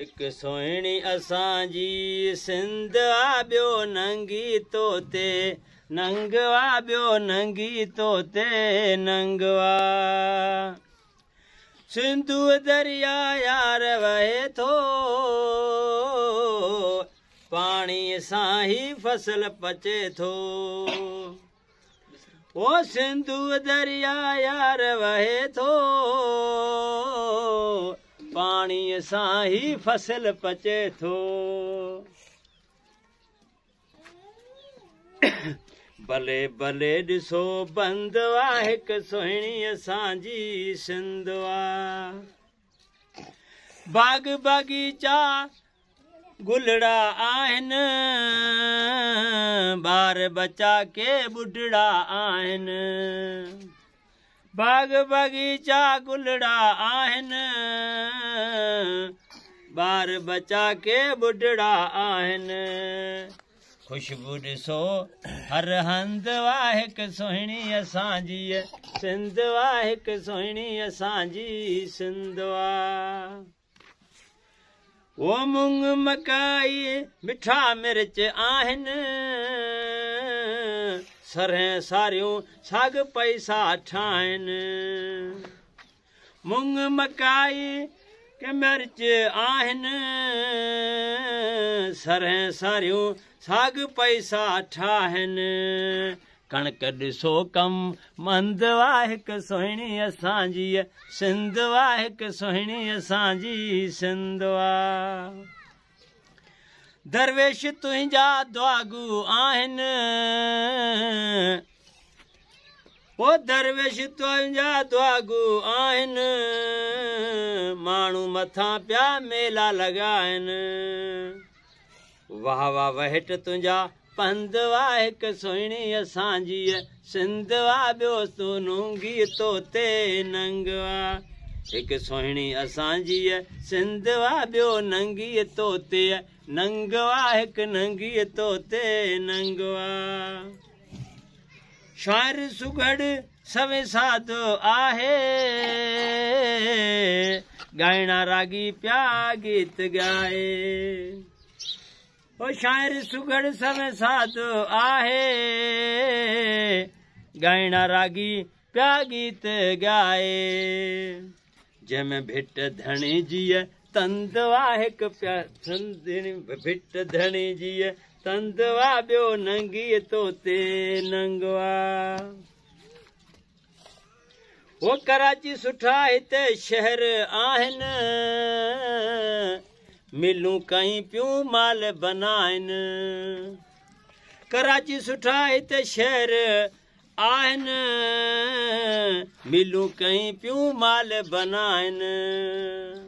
हिकु सुहिणी असांजी सिंध आ ॿियो नंगी तोते नंग आ ॿियो नंगी तोते नंग दरिया यार वहे थो पाणीअ सां ई फसल पचे थो ओ सिंधू दरिया यार वहे थो पाणीअ सां ई फसल पचे बाग़ीचा गुलड़ा आहिनि ॿार बचा के ॿुढड़ा आहिनि बाग बगीचा गुलड़ा आहिनि ॿार बचा के बुढड़ा आहिनि ख़ुशबू ॾिसो हर हंधी उहो मुङ मकाई मिठा मिर्च आहिनि सर साड़ियूं साग पैसा ठाहिनि मुङ मकाई के मिर्च आहिनि सर साड़ियूं साग पैसा ठाहिनि कणिक ॾिसो कम मंद मंदी असांजी असांजी दरवेश तुंहिंजा दुआ आहिनि पो दरवेश तुंहिंजा आहिनि माण्हू मथां पिया मेला आहिनि वाह वाह वहेटि तुंहिंजा सुहिणी असांजी असांजी नंगी तोते नंगवा हिकु नंगी तोते नंगवा شاعر સુગડ સમે સાતો આહે ગાયણા રાગી પ્યા ગીત ગાય ઓ શાયર સુગડ સમે સાતો આહે ગાયણા રાગી પ્યા ગીત ગાય જે મે ભટ ધણીજીએ तिटी ॿियो नंगी तोते नंगवा हिते शहर आहिनि कराची सुठा हिते शहर आहिनि मिलूं कई पियूं माल बनाइनि